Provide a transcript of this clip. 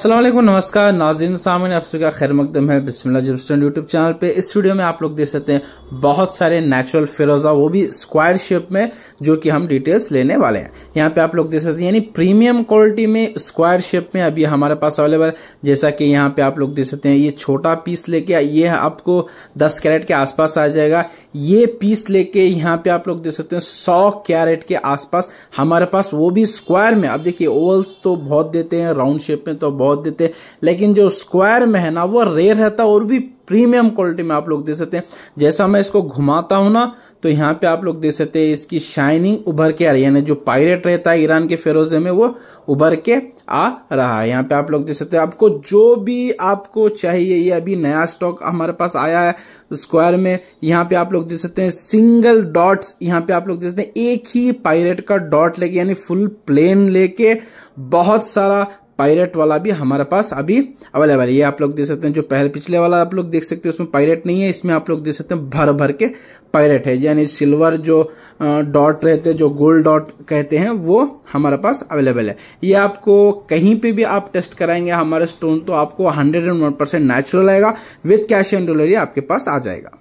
असलम नमस्कार नाजिन सामने आप सभी का खैर मकदम है बिस्मिल्लाह जबस्टन यूट्यूब चैनल पे इस वीडियो में आप लोग देख सकते हैं बहुत सारे नेचुरल फिरोजा वो भी स्क्वायर शेप में जो कि हम डिटेल्स लेने वाले हैं यहाँ पे आप लोग देख सकते हैं यानी प्रीमियम क्वालिटी में स्क्वायर शेप में अभी हमारे पास अवेलेबल जैसा कि यहाँ पे आप लोग देख सकते हैं ये छोटा पीस लेके ये आपको दस कैरेट के आसपास आ जाएगा ये पीस लेके यहाँ पे आप लोग देख सकते हैं सौ कैरेट के आसपास हमारे पास वो भी स्क्वायर में अब देखिए ओवल्स तो बहुत देते हैं राउंड शेप में तो बहुत बहुत देते लेकिन जो स्क्वायर में है ना वो रेयर रहता और भी प्रीमियम क्वालिटी में आप लोग दे सकते हैं जैसा मैं इसको घुमाता हूं ना तो यहाँ पे आप लोग दे सकते हैं इसकी शाइनिंग उभर के आ रही है यानी जो पायरेट रहता है ईरान के फेरोजे में वो उभर के आ रहा है यहाँ पे आप लोग दे सकते हैं आपको जो भी आपको चाहिए ये अभी नया स्टॉक हमारे पास आया है स्क्वायर में यहाँ पे आप लोग दे सकते हैं सिंगल डॉट यहाँ पे आप लोग दे सकते हैं एक ही पायरेट का डॉट लेके यानी फुल प्लेन लेके बहुत सारा पायरेट वाला भी हमारे पास अभी अवेलेबल है ये आप लोग देख सकते हैं जो पहले पिछले वाला आप लोग देख सकते हैं उसमें पायरेट नहीं है इसमें आप लोग देख सकते हैं भर भर के पायरेट है यानी सिल्वर जो डॉट रहते हैं जो गोल्ड डॉट कहते हैं वो हमारे पास अवेलेबल है ये आपको कहीं पे भी आप टेस्ट कराएंगे हमारे स्टोन तो आपको hundred and one percent natural आएगा विथ कैश एंड डिलीवरी आपके पास आ जाएगा